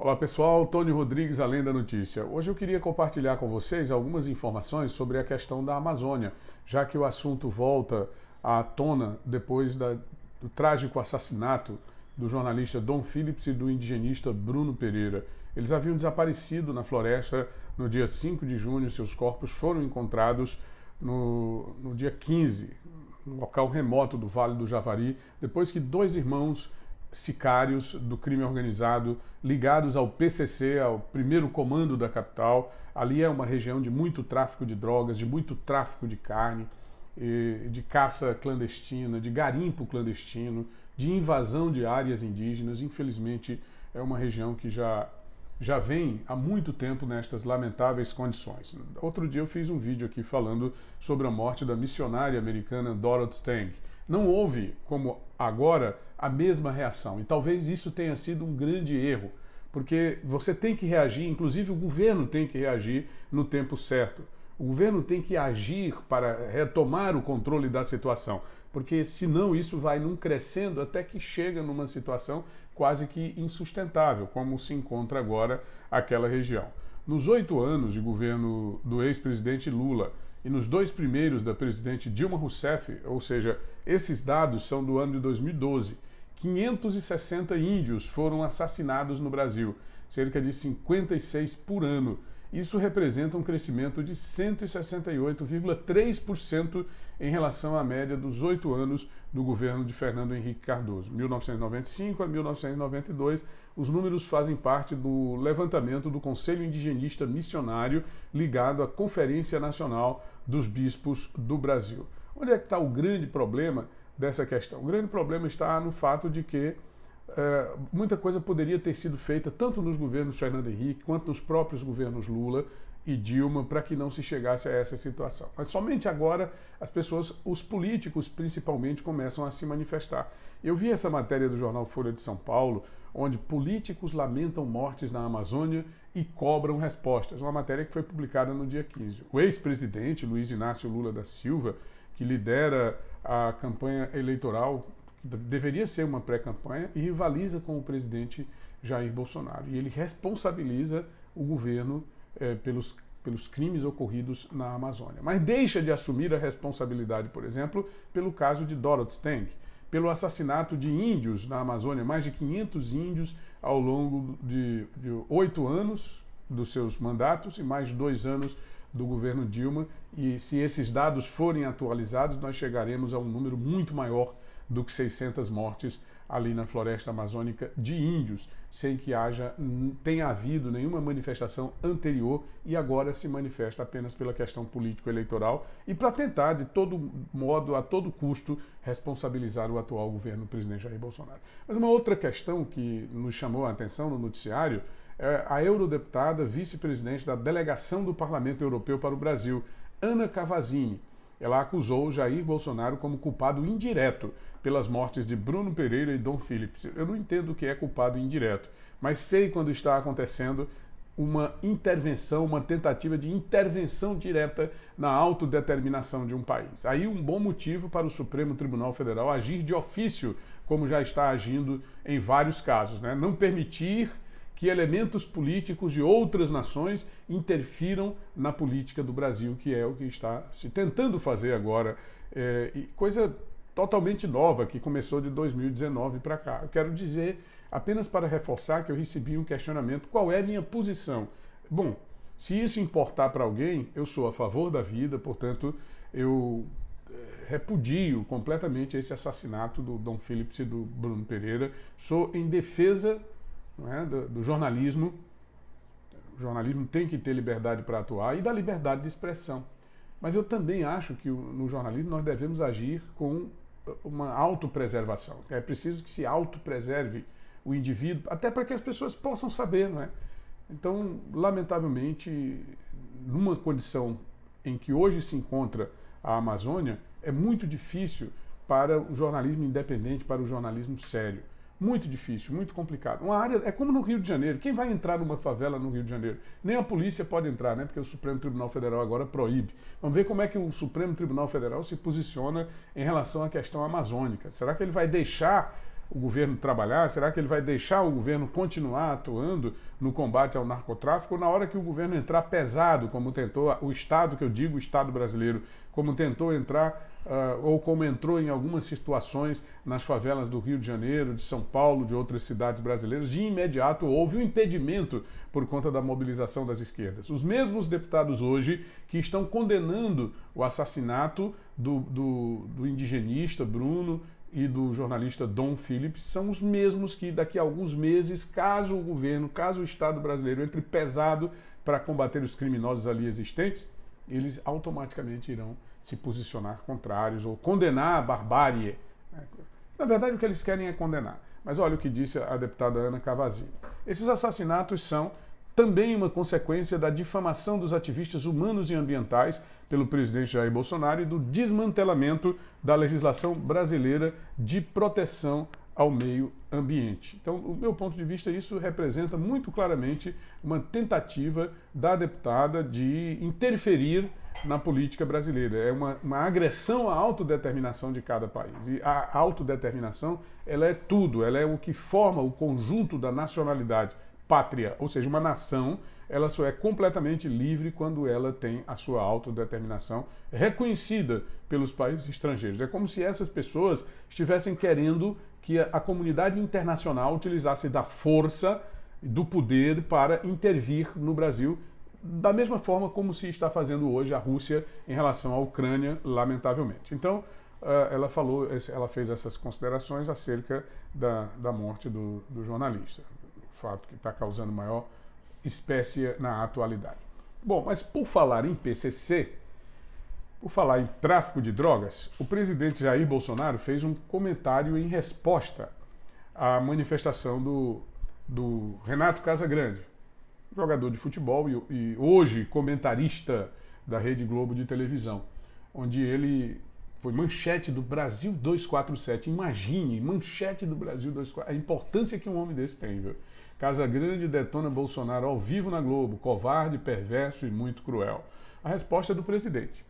Olá pessoal, Tony Rodrigues, Além da Notícia. Hoje eu queria compartilhar com vocês algumas informações sobre a questão da Amazônia, já que o assunto volta à tona depois da, do trágico assassinato do jornalista Dom Phillips e do indigenista Bruno Pereira. Eles haviam desaparecido na floresta no dia 5 de junho, seus corpos foram encontrados no, no dia 15, no local remoto do Vale do Javari, depois que dois irmãos sicários do crime organizado ligados ao PCC, ao primeiro comando da capital. Ali é uma região de muito tráfico de drogas, de muito tráfico de carne, de caça clandestina, de garimpo clandestino, de invasão de áreas indígenas. Infelizmente, é uma região que já já vem há muito tempo nestas lamentáveis condições. Outro dia eu fiz um vídeo aqui falando sobre a morte da missionária americana Dorothy Stang, não houve, como agora, a mesma reação. E talvez isso tenha sido um grande erro, porque você tem que reagir, inclusive o governo tem que reagir no tempo certo. O governo tem que agir para retomar o controle da situação, porque senão isso vai num crescendo até que chega numa situação quase que insustentável, como se encontra agora aquela região. Nos oito anos de governo do ex-presidente Lula, e nos dois primeiros da presidente Dilma Rousseff, ou seja, esses dados são do ano de 2012, 560 índios foram assassinados no Brasil, cerca de 56 por ano. Isso representa um crescimento de 168,3% em relação à média dos oito anos do governo de Fernando Henrique Cardoso, 1995 a 1992, os números fazem parte do levantamento do Conselho Indigenista Missionário ligado à Conferência Nacional dos Bispos do Brasil. Onde é que está o grande problema dessa questão? O grande problema está no fato de que é, muita coisa poderia ter sido feita tanto nos governos Fernando Henrique quanto nos próprios governos Lula e Dilma para que não se chegasse a essa situação. Mas somente agora as pessoas, os políticos principalmente, começam a se manifestar. Eu vi essa matéria do jornal Folha de São Paulo onde políticos lamentam mortes na Amazônia e cobram respostas. Uma matéria que foi publicada no dia 15. O ex-presidente Luiz Inácio Lula da Silva, que lidera a campanha eleitoral, que deveria ser uma pré-campanha, e rivaliza com o presidente Jair Bolsonaro. E ele responsabiliza o governo eh, pelos pelos crimes ocorridos na Amazônia. Mas deixa de assumir a responsabilidade, por exemplo, pelo caso de Dorothy Stank, pelo assassinato de índios na Amazônia, mais de 500 índios ao longo de oito anos dos seus mandatos e mais dois anos do governo Dilma. E se esses dados forem atualizados, nós chegaremos a um número muito maior do que 600 mortes ali na floresta amazônica de índios, sem que haja tenha havido nenhuma manifestação anterior e agora se manifesta apenas pela questão político-eleitoral e para tentar de todo modo, a todo custo, responsabilizar o atual governo do presidente Jair Bolsonaro. Mas uma outra questão que nos chamou a atenção no noticiário é a eurodeputada vice-presidente da delegação do Parlamento Europeu para o Brasil, Ana Cavazini. Ela acusou Jair Bolsonaro como culpado indireto pelas mortes de Bruno Pereira e Dom Phillips. Eu não entendo o que é culpado indireto, mas sei quando está acontecendo uma intervenção, uma tentativa de intervenção direta na autodeterminação de um país. Aí um bom motivo para o Supremo Tribunal Federal agir de ofício, como já está agindo em vários casos, né? não permitir que elementos políticos de outras nações interfiram na política do Brasil, que é o que está se tentando fazer agora. É, coisa totalmente nova que começou de 2019 para cá. Eu quero dizer, apenas para reforçar, que eu recebi um questionamento: qual é a minha posição? Bom, se isso importar para alguém, eu sou a favor da vida, portanto, eu eh, repudio completamente esse assassinato do Dom Phillips e do Bruno Pereira. Sou em defesa é, do, do jornalismo. O jornalismo tem que ter liberdade para atuar e da liberdade de expressão. Mas eu também acho que no jornalismo nós devemos agir com uma autopreservação. É preciso que se autopreserve o indivíduo, até para que as pessoas possam saber, não é? Então, lamentavelmente, numa condição em que hoje se encontra a Amazônia, é muito difícil para o jornalismo independente, para o jornalismo sério. Muito difícil, muito complicado. Uma área é como no Rio de Janeiro. Quem vai entrar numa favela no Rio de Janeiro? Nem a polícia pode entrar, né? Porque o Supremo Tribunal Federal agora proíbe. Vamos ver como é que o Supremo Tribunal Federal se posiciona em relação à questão amazônica. Será que ele vai deixar o governo trabalhar? Será que ele vai deixar o governo continuar atuando no combate ao narcotráfico na hora que o governo entrar pesado, como tentou o Estado, que eu digo o Estado brasileiro, como tentou entrar uh, ou como entrou em algumas situações nas favelas do Rio de Janeiro, de São Paulo, de outras cidades brasileiras, de imediato houve um impedimento por conta da mobilização das esquerdas. Os mesmos deputados hoje que estão condenando o assassinato do, do, do indigenista Bruno, e do jornalista Dom Phillips são os mesmos que daqui a alguns meses, caso o governo, caso o Estado brasileiro entre pesado para combater os criminosos ali existentes, eles automaticamente irão se posicionar contrários ou condenar a barbárie. Na verdade, o que eles querem é condenar. Mas olha o que disse a deputada Ana Cavazini. Esses assassinatos são também uma consequência da difamação dos ativistas humanos e ambientais pelo presidente Jair Bolsonaro e do desmantelamento da legislação brasileira de proteção ao meio ambiente. Então, o meu ponto de vista, isso representa muito claramente uma tentativa da deputada de interferir na política brasileira. É uma, uma agressão à autodeterminação de cada país. E a autodeterminação, ela é tudo, ela é o que forma o conjunto da nacionalidade pátria, ou seja, uma nação, ela só é completamente livre quando ela tem a sua autodeterminação reconhecida pelos países estrangeiros. É como se essas pessoas estivessem querendo que a, comunidade internacional utilizasse da força do poder para intervir no Brasil, da mesma forma como se está fazendo hoje a Rússia em relação à Ucrânia, lamentavelmente. Então, ela falou, ela fez essas considerações acerca da, da morte do, do jornalista fato que está causando maior espécie na atualidade. Bom, mas por falar em PCC, por falar em tráfico de drogas, o presidente Jair Bolsonaro fez um comentário em resposta à manifestação do, do Renato Casagrande, jogador de futebol e, e hoje comentarista da Rede Globo de televisão, onde ele foi manchete do Brasil 247. Imagine, manchete do Brasil 247. A importância que um homem desse tem, viu? Casa Grande detona Bolsonaro ao vivo na Globo, covarde, perverso e muito cruel. A resposta é do presidente.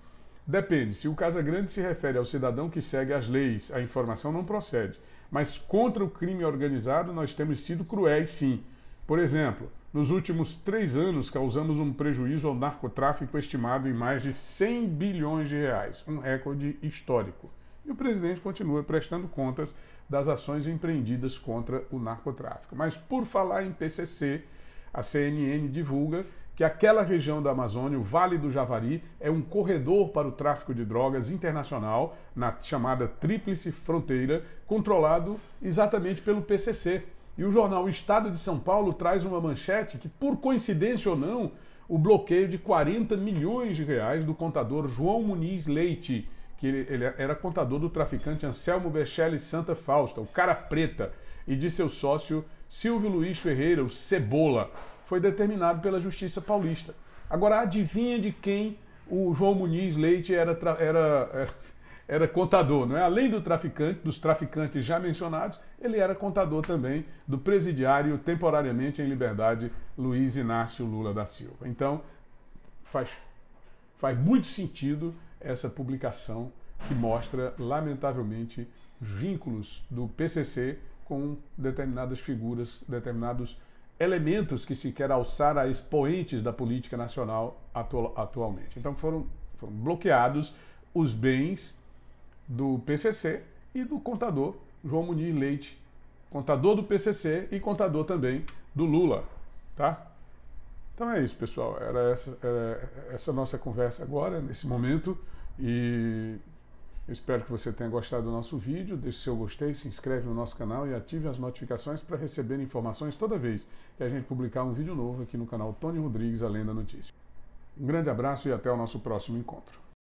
Depende, se o Casa Grande se refere ao cidadão que segue as leis, a informação não procede. Mas contra o crime organizado nós temos sido cruéis, sim. Por exemplo, nos últimos três anos causamos um prejuízo ao narcotráfico estimado em mais de 100 bilhões de reais, um recorde histórico. E o presidente continua prestando contas das ações empreendidas contra o narcotráfico. Mas por falar em PCC, a CNN divulga que aquela região da Amazônia, o Vale do Javari, é um corredor para o tráfico de drogas internacional, na chamada Tríplice Fronteira, controlado exatamente pelo PCC. E o jornal Estado de São Paulo traz uma manchete que, por coincidência ou não, o bloqueio de 40 milhões de reais do contador João Muniz Leite, que ele, ele era contador do traficante Anselmo Bechelli Santa Fausta, o Cara Preta, e de seu sócio Silvio Luiz Ferreira, o Cebola, foi determinado pela Justiça Paulista. Agora, adivinha de quem o João Muniz Leite era, era, é, era contador, não é? Além do traficante, dos traficantes já mencionados, ele era contador também do presidiário temporariamente em liberdade Luiz Inácio Lula da Silva. Então, faz, faz muito sentido essa publicação que mostra, lamentavelmente, vínculos do PCC com determinadas figuras, determinados elementos que se quer alçar a expoentes da política nacional atual, atualmente. Então foram, foram bloqueados os bens do PCC e do contador João Munir Leite, contador do PCC e contador também do Lula, tá? Então é isso, pessoal. Era essa, era essa nossa conversa agora, nesse momento. E eu espero que você tenha gostado do nosso vídeo. Deixe seu gostei, se inscreve no nosso canal e ative as notificações para receber informações toda vez que a gente publicar um vídeo novo aqui no canal Tony Rodrigues, Além da Notícia. Um grande abraço e até o nosso próximo encontro.